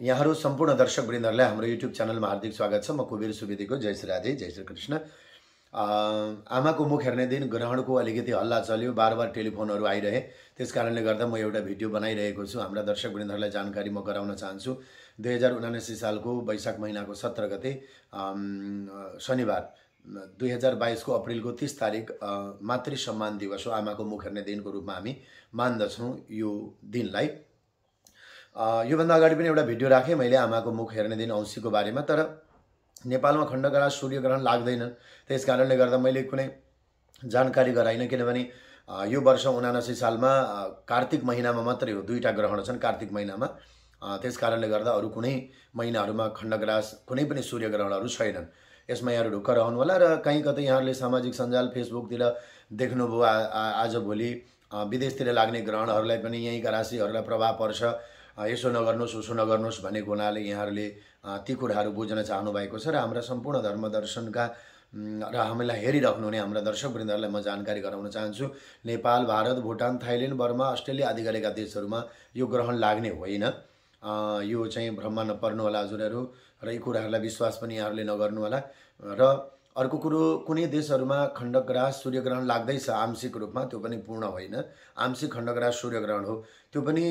यहाँहरू सम्पूर्ण दर्शक वृन्दहरूलाई हाम्रो युट्युब च्यानलमा हार्दिक स्वागत छ म कुबेर सुवेदीको जय श्री राधे जय श्री कृष्ण आमाको मुख हेर्ने दिन ग्रहणको अलिकति हल्ला चल्यो बार बार टेलिफोनहरू आइरहे त्यस कारणले गर्दा म एउटा भिडियो बनाइरहेको छु हाम्रा दर्शक वृन्दहरूलाई जानकारी म गराउन चाहन्छु दुई हजार उनासी सालको वैशाख महिनाको सत्र गते शनिबार दुई हजार बाइसको अप्रेलको तिस तारिक मातृ सम्मान दिवस हो आमाको मुख हेर्ने दिनको रूपमा हामी मान्दछौँ यो दिनलाई योभन्दा अगाडि पनि एउटा भिडियो राखेँ मैले आमाको मुख हेर्ने दिन औँसीको बारेमा तर नेपालमा खण्डग्रह सूर्यग्रहण लाग्दैनन् त्यस कारणले गर्दा मैले कुनै जानकारी गराइनँ किनभने यो वर्ष उनासी सालमा कार्तिक महिनामा मात्रै हो दुईवटा ग्रहण छन् कार्तिक महिनामा त्यस कारणले गर्दा अरू कुनै महिनाहरूमा खण्डग्रास कुनै पनि सूर्यग्रहणहरू छैनन् यसमा यहाँहरू ढुक्क रहनुहोला र कहीँ कतै यहाँहरूले सामाजिक सञ्जाल फेसबुकतिर देख्नुभयो आजभोलि विदेशतिर लाग्ने ग्रहणहरूलाई पनि यहीँका राशिहरूलाई प्रभाव पर्छ यसो नगर्नुहोस् उसो नगर्नुहोस् भनेको हुनाले यहाँहरूले ती कुराहरू बुझ्न चाहनु भएको छ र हाम्रा सम्पूर्ण धर्म दर्शनका र हामीलाई हेरिराख्नुहुने हाम्रा दर्शकवृन्दहरूलाई म जानकारी गराउन चाहन्छु Nepal Bharat Bhutan Thailand Burma Australia आदि गरेका देशहरूमा यो ग्रहण लाग्ने होइन यो चाहिँ भ्रममा होला हजुरहरू र यी कुराहरूलाई विश्वास पनि यहाँहरूले नगर्नुहोला र अर्को कुरो कुनै देशहरूमा खण्डग्रास सूर्यग्रहण लाग्दैछ आंशिक रूपमा त्यो पनि पूर्ण होइन आंशिक खण्डग्रास सूर्यग्रहण हो त्यो पनि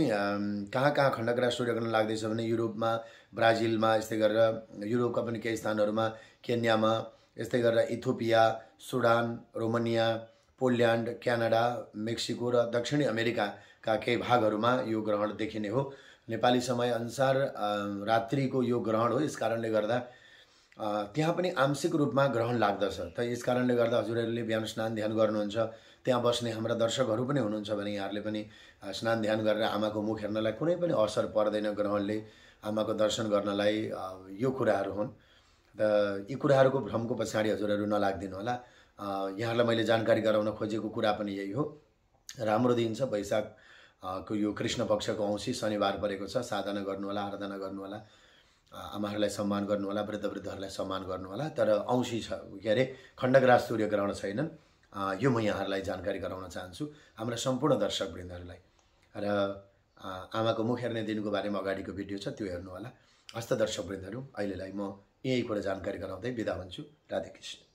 कहाँ कहाँ खण्डग्रास सूर्यग्रहण लाग्दैछ भने युरोपमा ब्राजिलमा यस्तै गरेर युरोपका पनि केही स्थानहरूमा केन्यामा यस्तै गरेर Ethiopia Sudan Romania Poland Canada Mexico र दक्षिणी अमेरिकाका केही भागहरूमा यो ग्रहण देखिने हो नेपाली समयअनुसार रात्रिको यो ग्रहण हो यस कारणले गर्दा त्यहाँ पनि आंशिक रूपमा ग्रहण लाग्दछ त यस कारणले गर्दा हजुरहरूले बिहान स्नान ध्यान गर्नुहुन्छ त्यहाँ बस्ने हाम्रा दर्शकहरू पनि हुनुहुन्छ भने यहाँहरूले पनि स्नान ध्यान गरेर आमाको मुख हेर्नलाई कुनै पनि असर पर्दैन ग्रहणले आमाको दर्शन गर्नलाई यो कुराहरू हुन् त यी कुराहरूको भ्रमको पछाडि हजुरहरू नलागिदिनु होला यहाँहरूलाई मैले जानकारी गराउन खोजेको कुरा पनि यही हो राम्रो दिन छ वैशाखको यो कृष्ण पक्षको औँसी शनिबार परेको छ साधना गर्नुहोला आराधना गर्नुहोला आमाहरूलाई सम्मान गर्नुहोला वृद्ध वृद्धहरूलाई सम्मान गर्नु होला तर औँसी छ के अरे खण्डग्रास सूर्य ग्रहण छैनन् यो म यहाँहरूलाई जानकारी गराउन चाहन्छु हाम्रा सम्पूर्ण दर्शक वृन्दहरूलाई र आमाको मुख हेर्ने दिनको बारेमा अगाडिको भिडियो छ त्यो हेर्नुहोला हस्त दर्शक वृन्दहरू अहिलेलाई म यहीँबाट जानकारी गराउँदै बिदा हुन्छु राधे कृष्ण